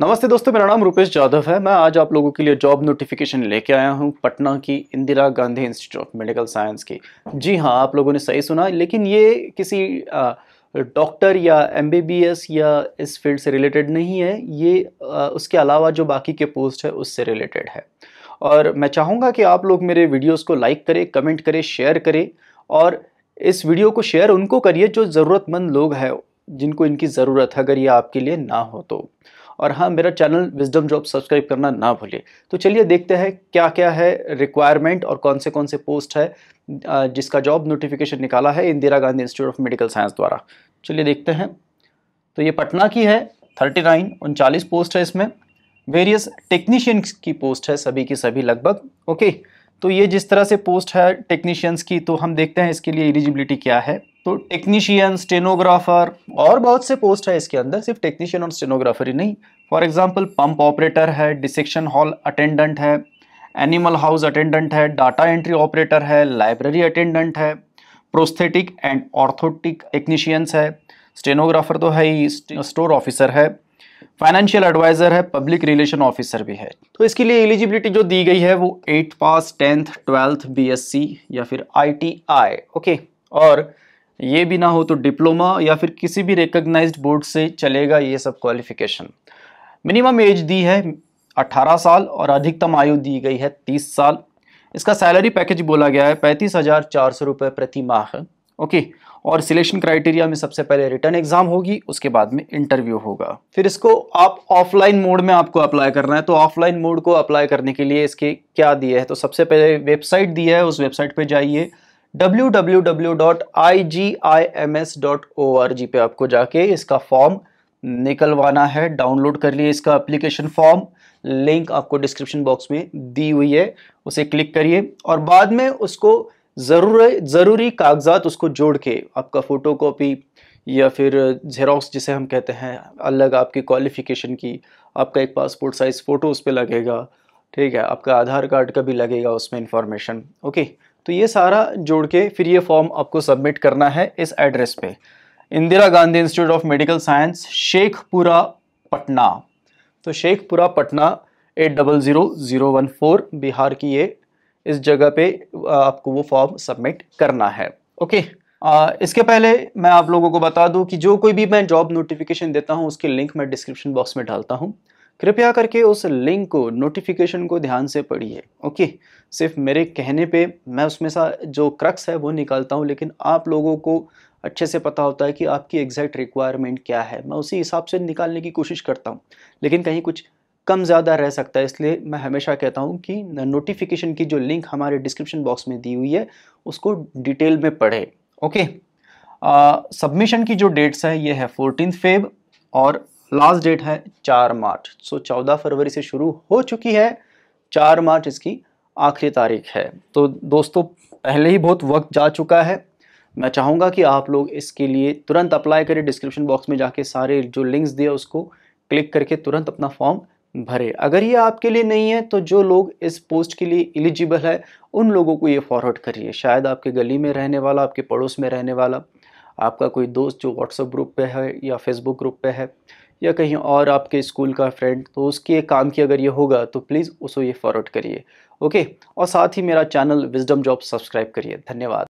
नमस्ते दोस्तों मेरा नाम रुपेश जाधव है मैं आज आप लोगों के लिए जॉब नोटिफिकेशन लेके आया हूँ पटना की Indira Gandhi Institute of Medical Science की जी हाँ आप लोगों ने सही सुना लेकिन ये किसी डॉक्टर या एम या इस फील्ड से रिलेटेड नहीं है ये आ, उसके अलावा जो बाकी के पोस्ट है उससे रिलेटेड है और मैं चाहूँगा कि आप लोग मेरे वीडियोज़ को लाइक करें कमेंट करें शेयर करें और इस वीडियो को शेयर उनको करिए जो ज़रूरतमंद लोग हैं जिनको इनकी ज़रूरत है अगर ये आपके लिए ना हो तो और हाँ मेरा चैनल विजडम जॉब सब्सक्राइब करना ना भूलिए तो चलिए देखते हैं क्या क्या है रिक्वायरमेंट और कौन से कौन से पोस्ट है जिसका जॉब नोटिफिकेशन निकाला है Indira Gandhi Institute of Medical Science द्वारा चलिए देखते हैं तो ये पटना की है थर्टी नाइन उनचालीस पोस्ट है इसमें वेरियस टेक्नीशियन की पोस्ट है सभी की सभी लगभग ओके okay. तो ये जिस तरह से पोस्ट है टेक्नीशियंस की तो हम देखते हैं इसके लिए एलिजिबिलिटी क्या है तो टेक्नीशियन स्टेनोग्राफर और बहुत से पोस्ट है इसके अंदर सिर्फ टेक्नीशियन और स्टेनोग्राफर ही नहीं फॉर एग्जाम्पल पंप ऑपरेटर है डिसेक्शन हॉल अटेंडेंट है एनिमल हाउस अटेंडेंट है डाटा एंट्री ऑपरेटर है लाइब्रेरी अटेंडेंट है प्रोस्थेटिक एंड ऑर्थोटिक टेक्नीशियंस है स्टेनोग्राफर तो है ही स्टोर ऑफिसर है फाइनेंशियल एडवाइज़र है पब्लिक रिलेशन ऑफिसर भी है तो इसके लिए एलिजिबिलिटी जो दी गई है वो eighth pass tenth twelfth BSc या फिर आईटीआई ओके और ये भी ना हो तो डिप्लोमा या फिर किसी भी रिकग्नाइज्ड बोर्ड से चलेगा ये सब क्वालिफिकेशन मिनिमम एज दी है 18 साल और अधिकतम आयु दी गई है 30 साल इसका सैलरी पैकेज बोला गया है पैंतीस हज़ार चार सौ रुपये प्रति माह ओके okay. और सिलेक्शन क्राइटेरिया में सबसे पहले रिटर्न एग्जाम होगी उसके बाद में इंटरव्यू होगा फिर इसको आप ऑफलाइन मोड में आपको अप्लाई करना है तो ऑफलाइन मोड को अप्लाई करने के लिए इसके क्या दिए है तो सबसे पहले वेबसाइट दिया है उस वेबसाइट पर जाइए www.igims.org पे आपको जाके इसका फॉर्म निकलवाना है डाउनलोड कर लिए इसका एप्लीकेशन फॉर्म लिंक आपको डिस्क्रिप्शन बॉक्स में दी हुई है उसे क्लिक करिए और बाद में उसको ज़रूर ज़रूरी कागजात उसको जोड़ के आपका फ़ोटो कॉपी या फिर जेरोक्स जिसे हम कहते हैं अलग आपकी क्वालिफ़िकेशन की आपका एक पासपोर्ट साइज़ फ़ोटो उस पर लगेगा ठीक है आपका आधार कार्ड का भी लगेगा उसमें इंफॉर्मेशन ओके तो ये सारा जोड़ के फिर ये फॉर्म आपको सबमिट करना है इस एड्रेस पे Indira Gandhi Institute of Medical Science Sheikhpura Patna तो Sheikhpura Patna eight double zero zero one four Bihar की ये इस जगह पे आपको वो फॉर्म सबमिट करना है ओके आ, इसके पहले मैं आप लोगों को बता दूं कि जो कोई भी मैं जॉब नोटिफिकेशन देता हूं उसके लिंक मैं डिस्क्रिप्शन बॉक्स में डालता हूं कृपया करके उस लिंक को नोटिफिकेशन को ध्यान से पढ़िए ओके सिर्फ मेरे कहने पे मैं उसमें सा जो क्रक्स है वो निकालता हूँ लेकिन आप लोगों को अच्छे से पता होता है कि आपकी एग्जैक्ट रिक्वायरमेंट क्या है मैं उसी हिसाब से निकालने की कोशिश करता हूँ लेकिन कहीं कुछ कम ज़्यादा रह सकता है इसलिए मैं हमेशा कहता हूँ कि नोटिफिकेशन की जो लिंक हमारे डिस्क्रिप्शन बॉक्स में दी हुई है उसको डिटेल में पढ़े ओके सबमिशन की जो डेट्स है ये है फोर्टीन फेब और लास्ट डेट है चार मार्च सो चौदह फरवरी से शुरू हो चुकी है चार मार्च इसकी आखिरी तारीख है तो दोस्तों पहले ही बहुत वक्त जा चुका है मैं चाहूँगा कि आप लोग इसके लिए तुरंत अप्लाई करें डिस्क्रिप्शन बॉक्स में जाके सारे जो लिंक्स दिए उसको क्लिक करके तुरंत अपना फॉर्म भरे अगर ये आपके लिए नहीं है तो जो लोग इस पोस्ट के लिए एलिजिबल है उन लोगों को ये फॉरवर्ड करिए शायद आपके गली में रहने वाला आपके पड़ोस में रहने वाला आपका कोई दोस्त जो व्हाट्सअप ग्रुप पे है या फेसबुक ग्रुप पे है या कहीं और आपके स्कूल का फ्रेंड तो उसके काम की अगर ये होगा तो प्लीज़ उसको ये फॉरवर्ड करिए ओके और साथ ही मेरा चैनल विजडम जॉब सब्सक्राइब करिए धन्यवाद